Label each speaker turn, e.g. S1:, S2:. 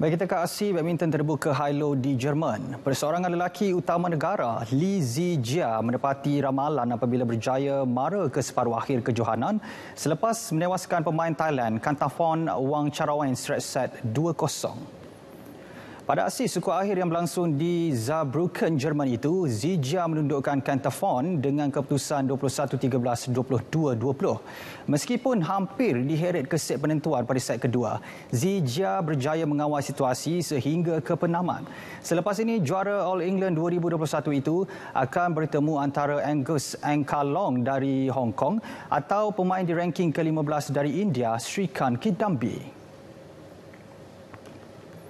S1: Baik kita ke aksi badminton terbuka high low di Jerman. Perseorangan lelaki utama negara Li Zijia mendapati ramalan apabila berjaya mara ke separuh akhir kejohanan selepas menewaskan pemain Thailand Kantafon Wang Charawan straight set 2-0. Pada aksi suku akhir yang berlangsung di Zabrucken, Jerman itu, Zija menundukkan Cantafon dengan keputusan 21-13-22-20. Meskipun hampir diheret ke set penentuan pada set kedua, Zija berjaya mengawal situasi sehingga ke penamat. Selepas ini, juara All England 2021 itu akan bertemu antara Angus Angkalong dari Hong Kong atau pemain di ranking ke-15 dari India, Srikan Kidambi. Kidambi.